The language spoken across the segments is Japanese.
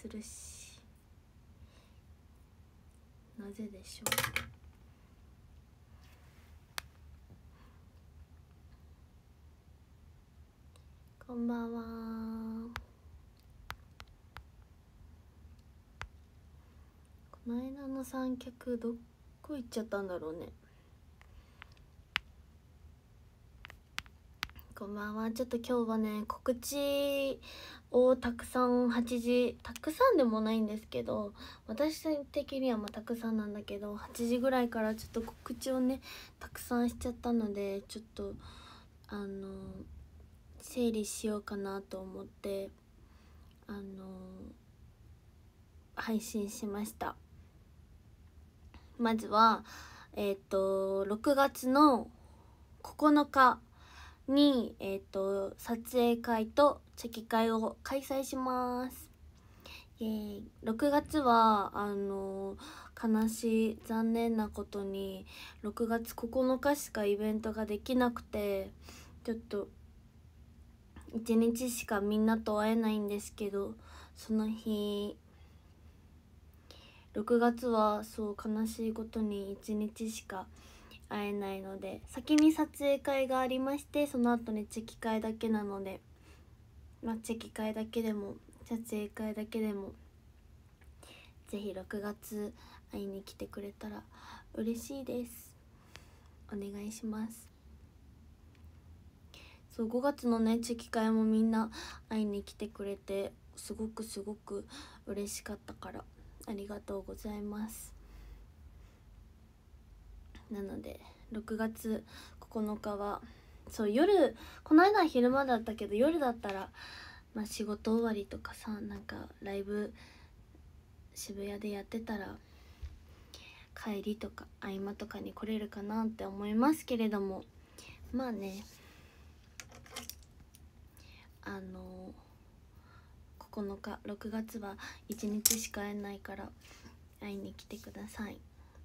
するしなぜでしょうこんばんは。この間の三脚どこ行っちゃったんだろうね。こんばんはちょっと今日はね告知をたくさん8時たくさんでもないんですけど私的にはまあたくさんなんだけど8時ぐらいからちょっと告知をねたくさんしちゃったのでちょっとあの整理しようかなと思ってあの配信しましたまずはえっ、ー、と6月の9日に、えーと、撮影会とチェキ会を開催します。ー、6月はあのー、悲しい残念なことに6月9日しかイベントができなくてちょっと1日しかみんなと会えないんですけどその日6月はそう悲しいことに1日しか会えないので先に撮影会がありましてその後にチェキ会だけなので、まあ、チェキ会だけでも撮影会だけでも是非6月会いに来てくれたら嬉しいですお願いしますそう5月のねチェキ会もみんな会いに来てくれてすごくすごく嬉しかったからありがとうございますなので6月9日はそう夜この間は昼間だったけど夜だったら、まあ、仕事終わりとかさなんかライブ渋谷でやってたら帰りとか合間とかに来れるかなって思いますけれどもまあねあの9日6月は1日しか会えないから会いに来てください。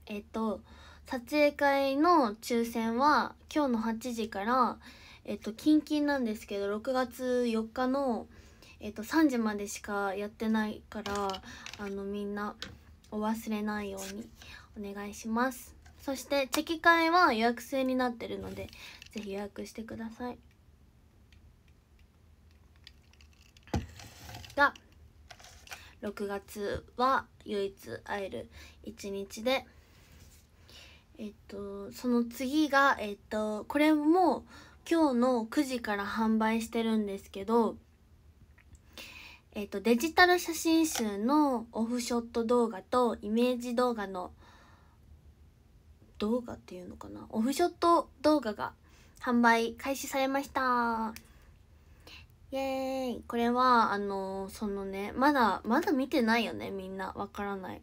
えっと撮影会の抽選は今日の8時からえっと近々なんですけど6月4日のえっと3時までしかやってないからあのみんなお忘れないようにお願いしますそしてチェキ会は予約制になってるのでぜひ予約してくださいが6月は唯一会える一日でえっとその次がえっとこれも今日の9時から販売してるんですけどえっとデジタル写真集のオフショット動画とイメージ動画の動画っていうのかなオフショット動画が販売開始されましたイエーイこれはあのそのねまだまだ見てないよねみんなわからない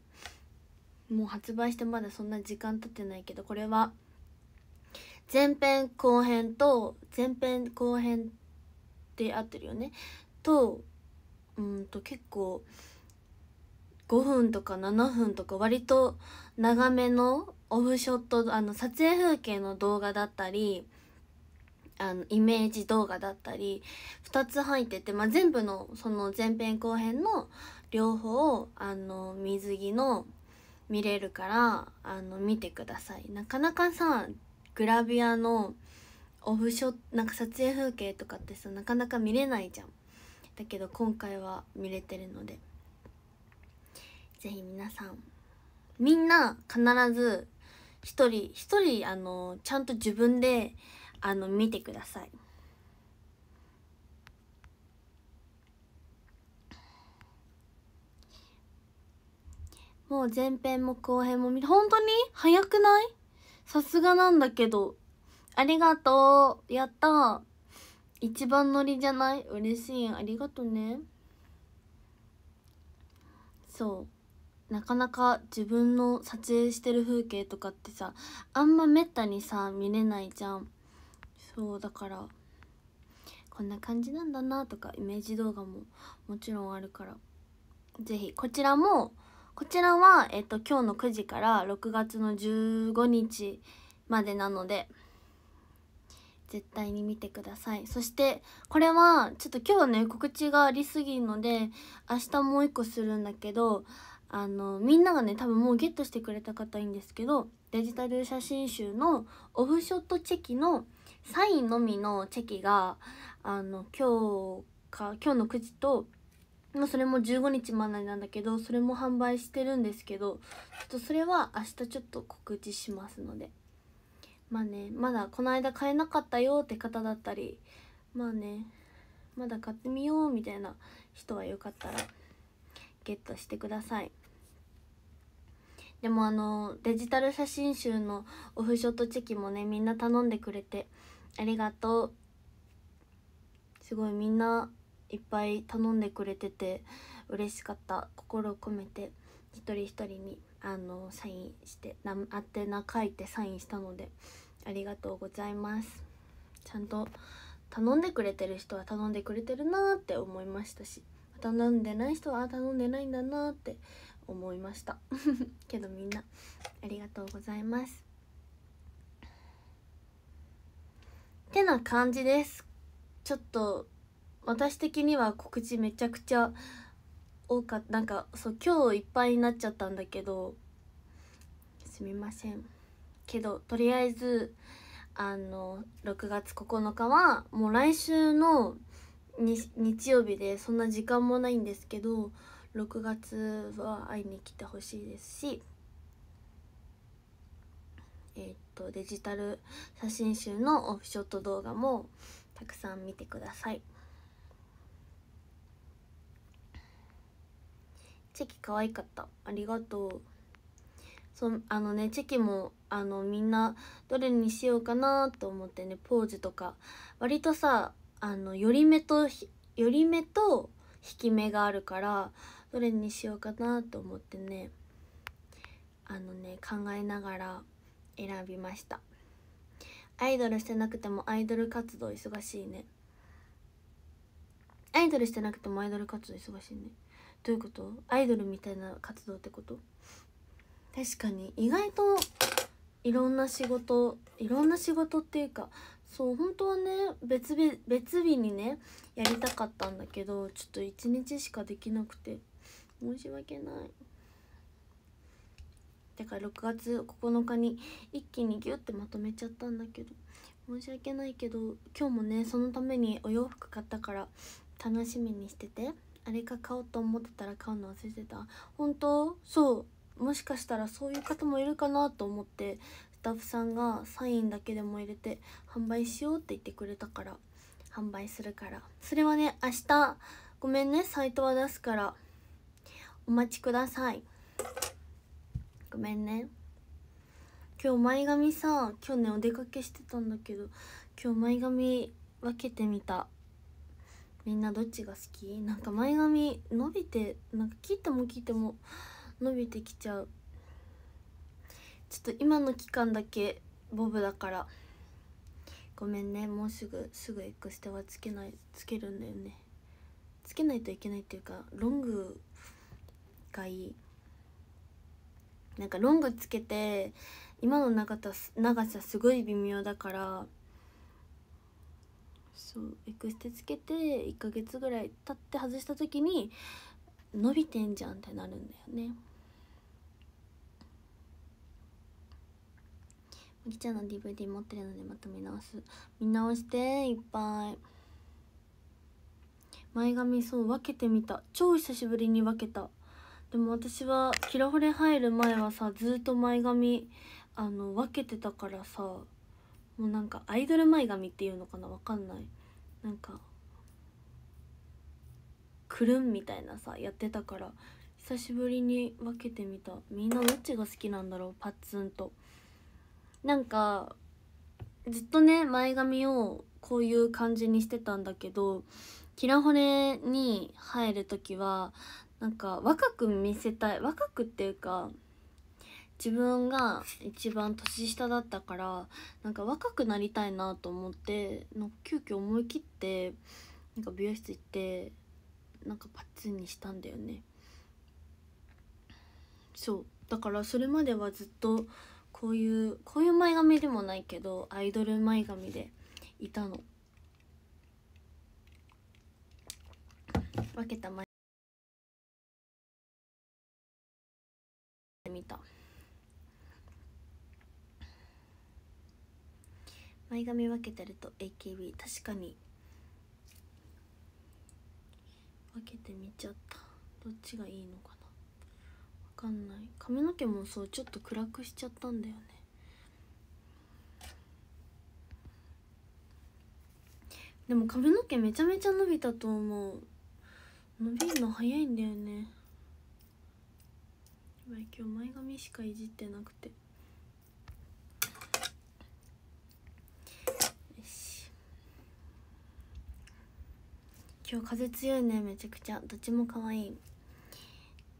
もう発売してまだそんな時間経ってないけどこれは前編後編と前編後編で合ってるよねとうんと結構5分とか7分とか割と長めのオフショットあの撮影風景の動画だったりあのイメージ動画だったり2つ入ってて、まあ、全部のその前編後編の両方をあの水着の見れるからあの見てくださいなかなかさグラビアのオフショなんか撮影風景とかってさなかなか見れないじゃんだけど今回は見れてるので是非皆さんみんな必ず一人一人あのちゃんと自分であの見てくださいもう前編も後編も見て本当に早くないさすがなんだけどありがとうやった一番乗りじゃない嬉しいありがとねそうなかなか自分の撮影してる風景とかってさあんまめったにさ見れないじゃんそうだからこんな感じなんだなとかイメージ動画ももちろんあるから是非こちらもこちらは、えっと、今日の9時から6月の15日までなので、絶対に見てください。そして、これは、ちょっと今日ね、告知がありすぎるので、明日もう一個するんだけど、あの、みんながね、多分もうゲットしてくれた方いいんですけど、デジタル写真集のオフショットチェキのサインのみのチェキが、あの、今日か、今日の9時とまそれも15日までなんだけどそれも販売してるんですけどちょっとそれは明日ちょっと告知しますのでまあねまだこの間買えなかったよって方だったりまあねまだ買ってみようみたいな人はよかったらゲットしてくださいでもあのデジタル写真集のオフショットチェキもねみんな頼んでくれてありがとうすごいみんないっぱい頼んでくれてて嬉しかった心を込めて一人一人にあのサインしててな書いてサインしたのでありがとうございますちゃんと頼んでくれてる人は頼んでくれてるなって思いましたし頼んでない人は頼んでないんだなって思いました けどみんなありがとうございますってな感じですちょっと私的には告知めちゃくちゃ多かったなんかそう今日いっぱいになっちゃったんだけどすみませんけどとりあえずあの6月9日はもう来週の日曜日でそんな時間もないんですけど6月は会いに来てほしいですしえー、っとデジタル写真集のオフショット動画もたくさん見てください。チェキ可愛かったありがとうそうあのねチェキもあのみんなどれにしようかなと思ってねポーズとか割とさあの寄り目と寄り目と引き目があるからどれにしようかなと思ってねあのね考えながら選びましたアイドルしてなくてもアイドル活動忙しいねアイドルしてなくてもアイドル活動忙しいねどういうことアイドルみたいな活動ってこと確かに意外といろんな仕事いろんな仕事っていうかそう本当はね別日別日にねやりたかったんだけどちょっと1日しかできなくて申し訳ないだから6月9日に一気にギュッてまとめちゃったんだけど申し訳ないけど今日もねそのためにお洋服買ったから楽しみにしてて。あれか買おうと思ってたら買うの忘れてた本当そうもしかしたらそういう方もいるかなと思ってスタッフさんがサインだけでも入れて販売しようって言ってくれたから販売するからそれはね明日ごめんねサイトは出すからお待ちくださいごめんね今日前髪さ去年お出かけしてたんだけど今日前髪分けてみたみんなどっちが好きなんか前髪伸びてなんか切っても切っても伸びてきちゃうちょっと今の期間だけボブだからごめんねもうすぐすぐエクステはつけないつけるんだよねつけないといけないっていうかロングがいいなんかロングつけて今の長さ長さすごい微妙だからそうエクステつけて1ヶ月ぐらい経って外した時に伸びてんじゃんってなるんだよね麦茶の DVD 持ってるのでまた見直す見直していっぱい前髪そう分けてみた超久しぶりに分けたでも私はキラホレ入る前はさずっと前髪あの分けてたからさもうなんかアイドル前髪っていうのかなわかんないなんかくるんみたいなさやってたから久しぶりに分けてみたみんなどっちが好きなんだろうパッツンとなんかずっとね前髪をこういう感じにしてたんだけどキラ骨に入る時はなんか若く見せたい若くっていうか自分が一番年下だったからなんか若くなりたいなと思っての急遽思い切ってなんか美容室行ってなんかパッツンにしたんだよねそうだからそれまではずっとこういうこういう前髪でもないけどアイドル前髪でいたの分けた前前髪分けてると AKB 確かに分けてみちゃったどっちがいいのかな分かんない髪の毛もそうちょっと暗くしちゃったんだよねでも髪の毛めちゃめちゃ伸びたと思う伸びるの早いんだよね今日前髪しかいじってなくて今日風強いねめちゃくちゃどっちも可愛い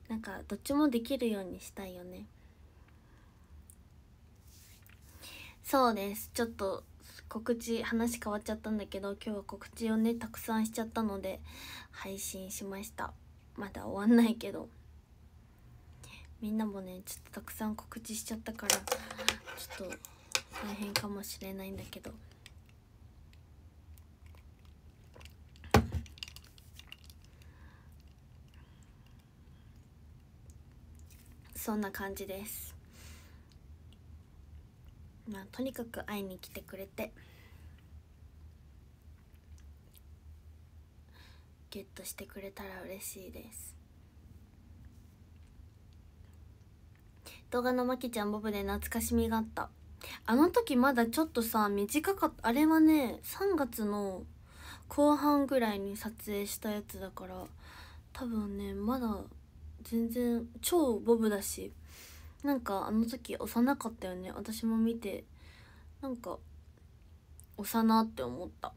なんかどっちもできるようにしたいよねそうですちょっと告知話変わっちゃったんだけど今日は告知をねたくさんしちゃったので配信しましたまだ終わんないけどみんなもねちょっとたくさん告知しちゃったからちょっと大変かもしれないんだけどそんな感じですまあとにかく会いに来てくれてゲットしてくれたら嬉しいです動画のまきちゃんボブで懐かしみがあったあの時まだちょっとさ短かったあれはね3月の後半ぐらいに撮影したやつだから多分ねまだ全然超ボブだしなんかあの時幼かったよね私も見てなんか幼って思った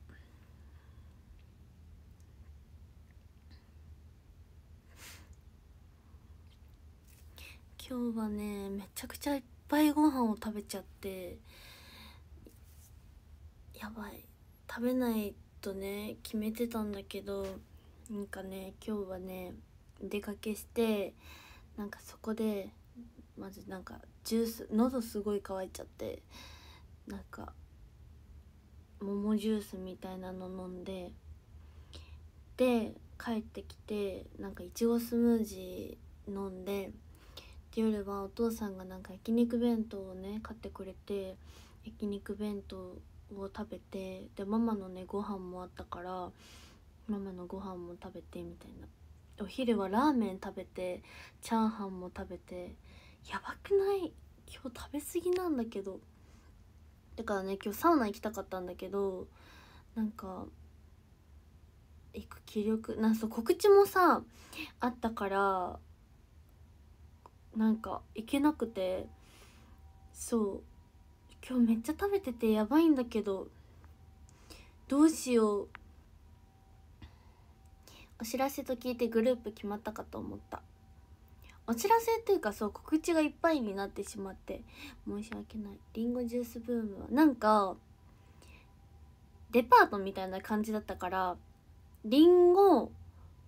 今日はねめちゃくちゃいっぱいご飯を食べちゃってやばい食べないとね決めてたんだけどなんかね今日はね出かけしてなんかそこでまずなんかジュース喉すごい乾いちゃってなんか桃ジュースみたいなの飲んでで帰ってきてなんかいちごスムージー飲んで夜はお父さんがなんか焼肉弁当をね買ってくれて焼肉弁当を食べてでママのねご飯もあったからママのご飯も食べてみたいなお昼はラーメン食べてチャーハンも食べてやばくない今日食べ過ぎなんだけどだからね今日サウナ行きたかったんだけどなんか行く気力なそう告知もさあったからなんか行けなくてそう今日めっちゃ食べててやばいんだけどどうしようお知らせと聞いてグループ決まったかと思ったお知らせというかそう告知がいっぱいになってしまって申し訳ないりんごジュースブームはなんかデパートみたいな感じだったからりんご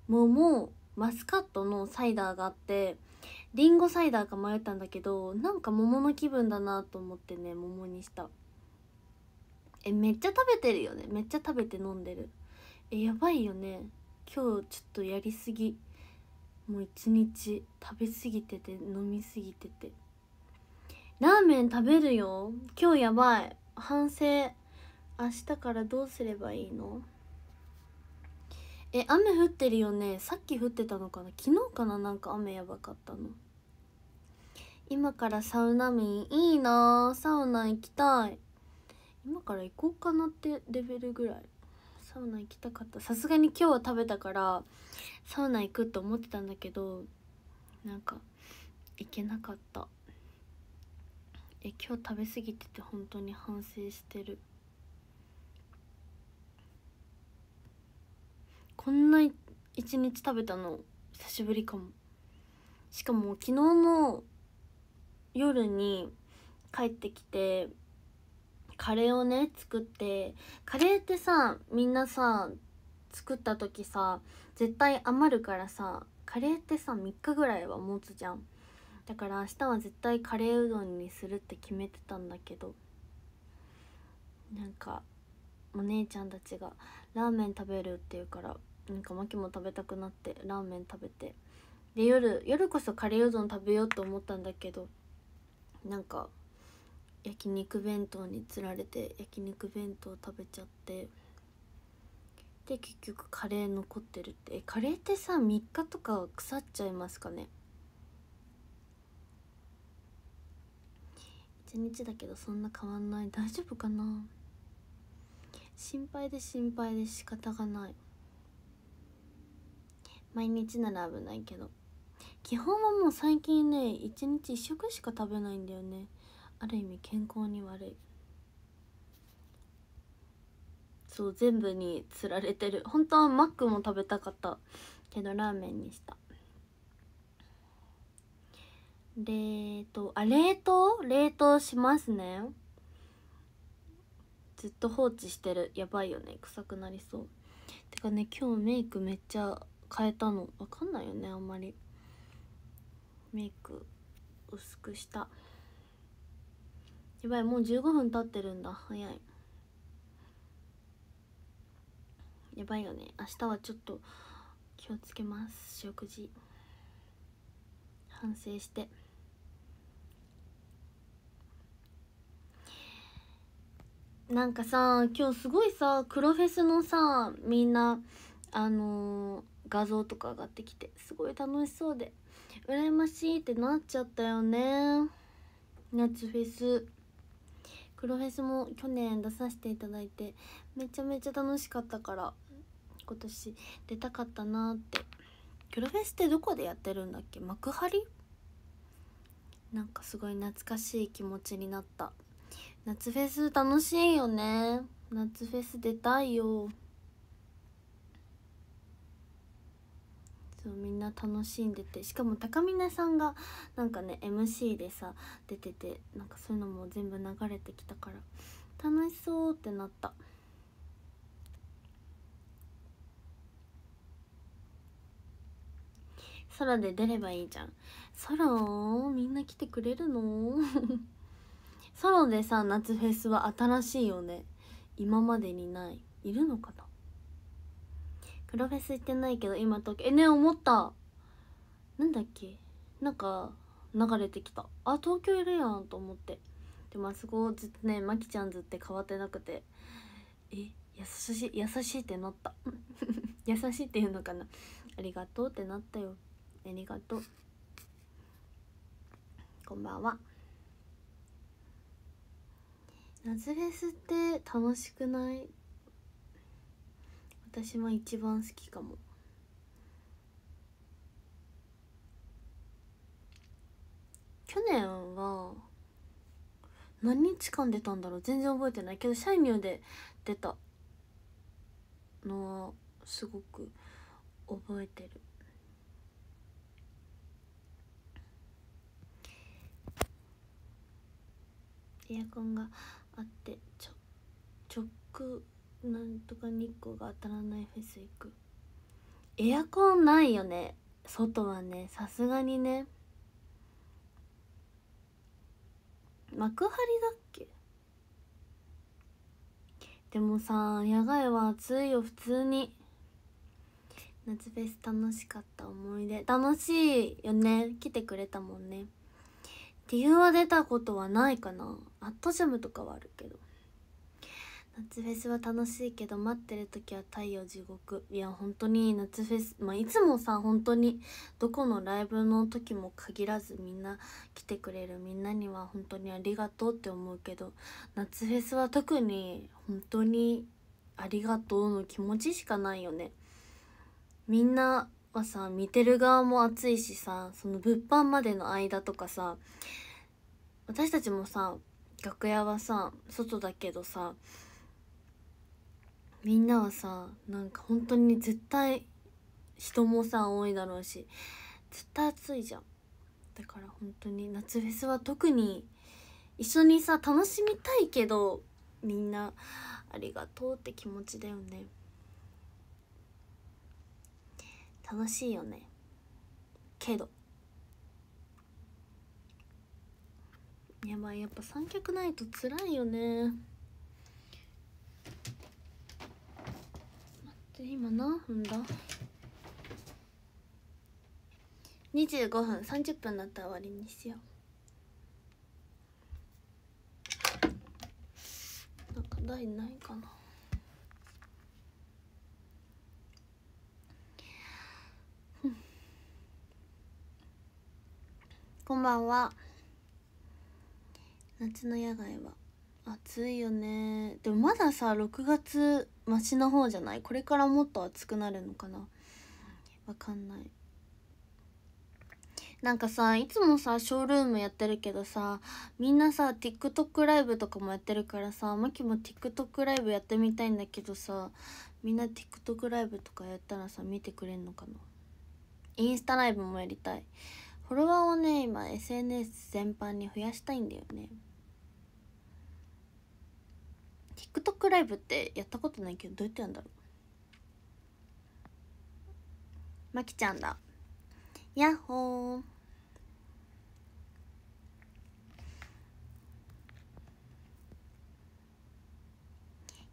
桃マスカットのサイダーがあってりんごサイダーか迷ったんだけどなんか桃の気分だなと思ってね桃にしたえめっちゃ食べてるよねめっちゃ食べて飲んでるえやばいよね今日ちょっとやりすぎもう一日食べすぎてて飲みすぎててラーメン食べるよ今日やばい反省明日からどうすればいいのえ雨降ってるよねさっき降ってたのかな昨日かななんか雨やばかったの今からサウナ民いいなサウナ行きたい今から行こうかなってレベルぐらいサウナ行きたかったさすがに今日は食べたからサウナ行くと思ってたんだけどなんか行けなかったえ今日食べ過ぎてて本当に反省してるこんな一日食べたの久しぶりかもしかも昨日の夜に帰ってきてカレーをね作ってカレーってさみんなさ作った時さ絶対余るからさカレーってさ3日ぐらいは持つじゃんだから明日は絶対カレーうどんにするって決めてたんだけどなんかお姉ちゃんたちがラーメン食べるって言うからなんかマキも食べたくなってラーメン食べてで夜夜こそカレーうどん食べようと思ったんだけどなんか焼肉弁当につられて焼肉弁当食べちゃってで結局カレー残ってるってカレーってさ3日とか腐っちゃいますかね1日だけどそんな変わんない大丈夫かな心配で心配で仕方がない毎日なら危ないけど基本はもう最近ね1日1食しか食べないんだよねある意味健康に悪いそう全部につられてる本当はマックも食べたかったけどラーメンにした冷凍あ冷凍冷凍しますねずっと放置してるやばいよね臭くなりそうてかね今日メイクめっちゃ変えたの分かんないよねあんまりメイク薄くしたやばいもう15分経ってるんだ早いやばいよね明日はちょっと気をつけます食事反省してなんかさ今日すごいさ黒フェスのさみんなあのー、画像とか上がってきてすごい楽しそうで羨ましいってなっちゃったよね夏フェス黒フェスも去年出させていただいてめちゃめちゃ楽しかったから今年出たかったなって黒フェスってどこでやってるんだっけ幕張なんかすごい懐かしい気持ちになった夏フェス楽しいよね夏フェス出たいよそうみんな楽しんでてしかも高峰さんがなんかね MC でさ出ててなんかそういうのも全部流れてきたから楽しそうってなった。空で出ればいいじゃん空みんな来てくれるのソロ でさ夏フェスは新しいよね今までにないいるのかなフロフェス行ってないけど今東えね思ったなんだっけなんか流れてきたあ東京いるやんと思ってでもあそこずっとねマキちゃんずって変わってなくてえ優しい優しいってなった 優しいっていうのかなありがとうってなったよありがとうこんばんは夏フェスって楽しくない私は一番好きかも去年は何日間出たんだろう全然覚えてないけど「シャイニュー」で出たのはすごく覚えてるエアコンがあってちょ直なんとか日光が当たらないフェス行くエアコンないよね外はねさすがにね幕張だっけでもさ野外は暑いよ普通に夏フェス楽しかった思い出楽しいよね来てくれたもんね理由は出たことはないかなアットジャムとかはあるけど夏フェスは楽しいけど待ってる時は太陽地獄いや本当に夏フェスまあいつもさ本当にどこのライブの時も限らずみんな来てくれるみんなには本当にありがとうって思うけど夏フェスは特に本当にありがとうの気持ちしかないよねみんなはさ見てる側も暑いしさその物販までの間とかさ私たちもさ楽屋はさ外だけどさみんなはさなんか本当に絶対人もさ多いだろうし絶対暑いじゃんだから本当に夏フェスは特に一緒にさ楽しみたいけどみんなありがとうって気持ちだよね楽しいよねけどやばいやっぱ三脚ないと辛いよねで今何分だ25分30分だったら終わりにしようなんか台ないかなこんばんは夏の野外は暑いよねでもまださ6月マシな方じゃないこれからもっと暑くなるのかなわかんないなんかさいつもさショールームやってるけどさみんなさ TikTok ライブとかもやってるからさマキも TikTok ライブやってみたいんだけどさみんな TikTok ライブとかやったらさ見てくれんのかなインスタライブもやりたいフォロワーをね今 SNS 全般に増やしたいんだよね TikTok ライブってやったことないけどどうやってやんだろうまきちゃんだやっほー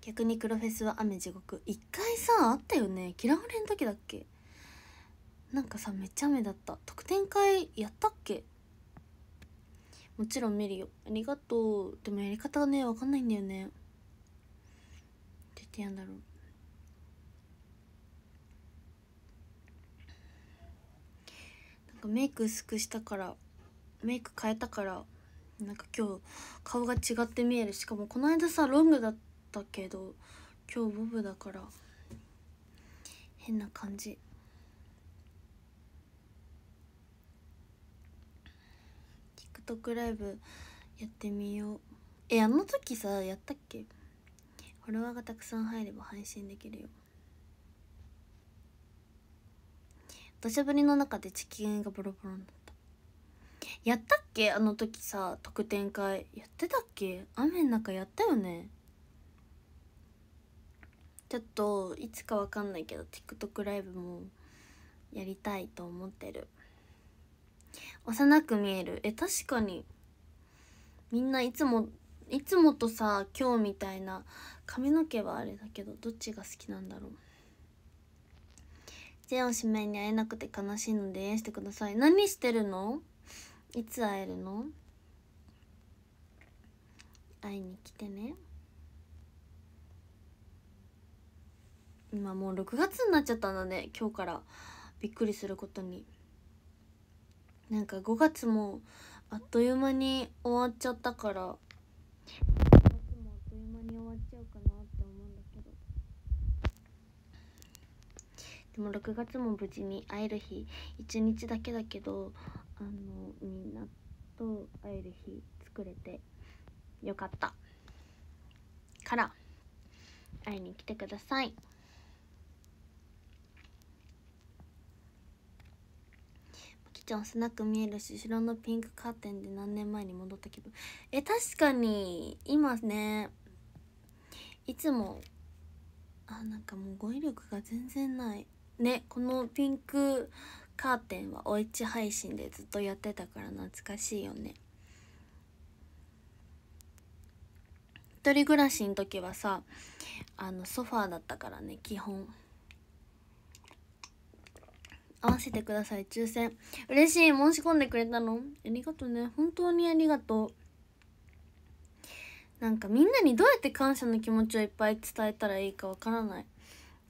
逆に黒フェスは雨地獄一回さあったよね嫌われレの時だっけなんかさめっちゃ雨だった特典会やったっけもちろん見るよありがとうでもやり方がね分かんないんだよねてやんだろうなんかメイク薄くしたからメイク変えたからなんか今日顔が違って見えるしかもこの間さロングだったけど今日ボブだから変な感じト i k ライブやってみようえあの時さやったっけフォロワーがたくさん入れば配信できるよ土砂降りの中で地球がボロボロになったやったっけあの時さ特典会やってたっけ雨の中やったよねちょっといつかわかんないけど TikTok ライブもやりたいと思ってる幼く見えるえ確かにみんないつもいつもとさ今日みたいな髪の毛はあれだけどどっちが好きなんだろう全をしめに会えなくて悲しいのでしてください何してるのいつ会えるの会いに来てね今もう6月になっちゃったので今日からびっくりすることになんか5月もあっという間に終わっちゃったからでも6月も無事に会える日一日だけだけどあのみんなと会える日作れてよかったから会いに来てくださいきちゃん幼く見えるし後ろのピンクカーテンで何年前に戻ったけどえ確かに今ねいつもあなんかもう語彙力が全然ないねこのピンクカーテンはおうち配信でずっとやってたから懐かしいよね一人暮らしの時はさあのソファーだったからね基本合わせてください抽選嬉しい申し込んでくれたのありがとうね本当にありがとうなんかみんなにどうやって感謝の気持ちをいっぱい伝えたらいいかわからない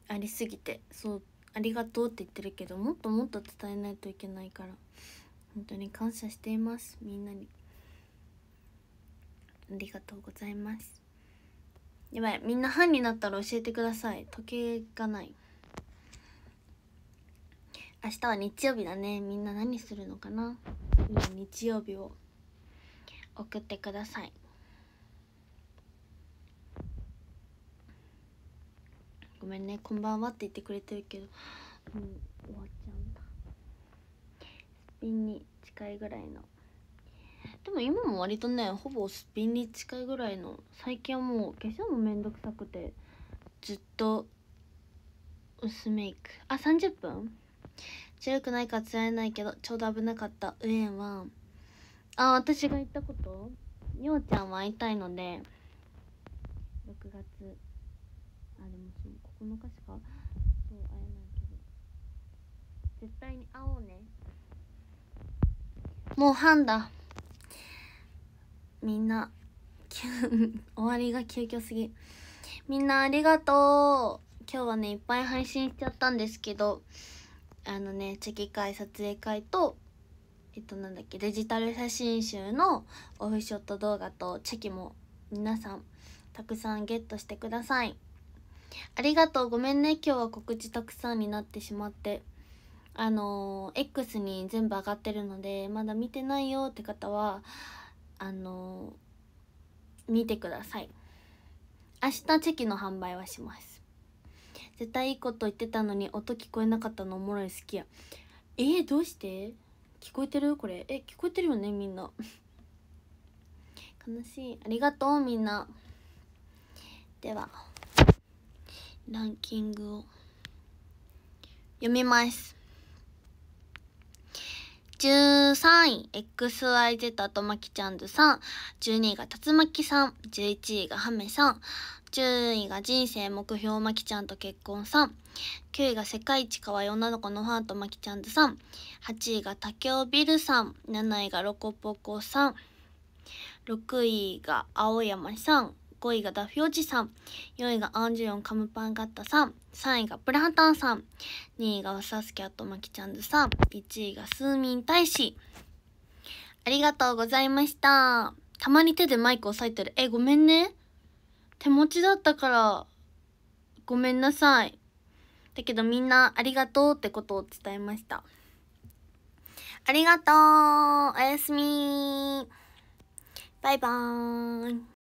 ありすぎてそうありがとうって言ってるけどもっともっと伝えないといけないから本当に感謝していますみんなにありがとうございますやばいみんな半になったら教えてください時計がない明日は日曜日だねみんな何するのかな日曜日を送ってくださいごめんねこんばんはって言ってくれてるけどもう終わっちゃうんだスピンに近いぐらいのでも今も割とねほぼすっぴんに近いぐらいの最近はもう化粧もめんどくさくてずっと薄メイクあ30分強くないかつられないけどちょうど危なかったウエンはあ私が言ったことにょうちゃんは会いたいので6月この歌詞かそうあれなんけど絶対に会おうねもう半だみんな 終わりが急遽すぎみんなありがとう今日はねいっぱい配信しちゃったんですけどあのねチェキ会撮影会とえっとなんだっけデジタル写真集のオフショット動画とチェキも皆さんたくさんゲットしてください。ありがとうごめんね今日は告知たくさんになってしまってあの X に全部上がってるのでまだ見てないよって方はあの見てください明日チェキの販売はします絶対いいこと言ってたのに音聞こえなかったのおもろい好きやえー、どうして聞こえてるこれえ聞こえてるよねみんな 悲しいありがとうみんなではランキングを読みます13位 XYZ とまきちゃんずさん12位が竜巻さん11位がハメさん10位が人生目標まきちゃんと結婚さん9位が世界一可愛い女の子のハートまきちゃんずさん8位が竹尾ビルさん7位がロコポコさん6位が青山さん5位がダフィおじさん4位がアンジュヨンカムパンガッタさん3位がプランタンさん2位がワサスキャットマキチャンズさん1位がスーミン大使ありがとうございましたたまに手でマイク押さえてるえごめんね手持ちだったからごめんなさいだけどみんなありがとうってことを伝えましたありがとうおやすみバイバーイ